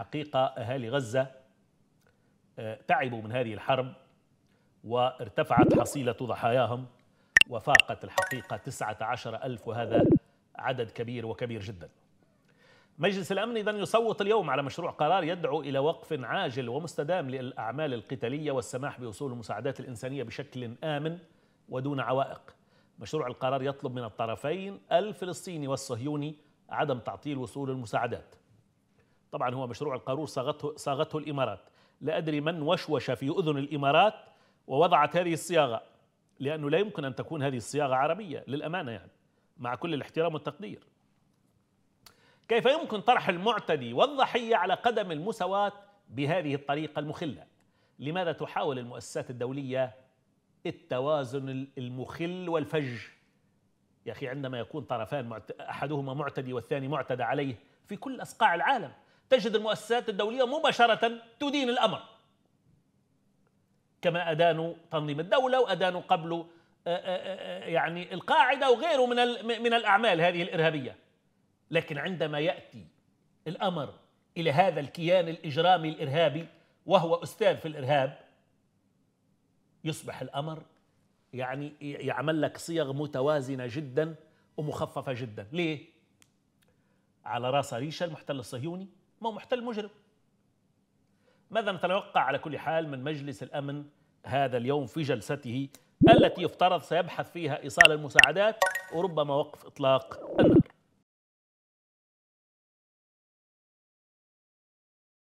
الحقيقة أهالي غزة آه، تعبوا من هذه الحرب وارتفعت حصيلة ضحاياهم وفاقت الحقيقة 19 ألف وهذا عدد كبير وكبير جدا مجلس الأمن إذن يصوت اليوم على مشروع قرار يدعو إلى وقف عاجل ومستدام للأعمال القتالية والسماح بوصول المساعدات الإنسانية بشكل آمن ودون عوائق مشروع القرار يطلب من الطرفين الفلسطيني والصهيوني عدم تعطيل وصول المساعدات طبعا هو مشروع القارور صاغته, صاغته الإمارات لا أدري من وشوش في أذن الإمارات ووضعت هذه الصياغة لأنه لا يمكن أن تكون هذه الصياغة عربية للأمانة يعني مع كل الاحترام والتقدير كيف يمكن طرح المعتدي والضحية على قدم المساواة بهذه الطريقة المخلة لماذا تحاول المؤسسات الدولية التوازن المخل والفج يا أخي عندما يكون طرفان أحدهما معتدي والثاني معتدى عليه في كل أصقاع العالم تجد المؤسسات الدولية مباشرة تدين الأمر كما أدانوا تنظيم الدولة وأدانوا قبله آه، آه، آه، يعني القاعدة وغيره من من الأعمال هذه الإرهابية لكن عندما يأتي الأمر إلى هذا الكيان الإجرامي الإرهابي وهو أستاذ في الإرهاب يصبح الأمر يعني يعمل لك صيغ متوازنة جدا ومخففة جدا ليه؟ على راس ريشة المحتل الصهيوني ما هو محتل مجرم ماذا نتوقع على كل حال من مجلس الأمن هذا اليوم في جلسته التي يفترض سيبحث فيها إيصال المساعدات وربما وقف إطلاق النار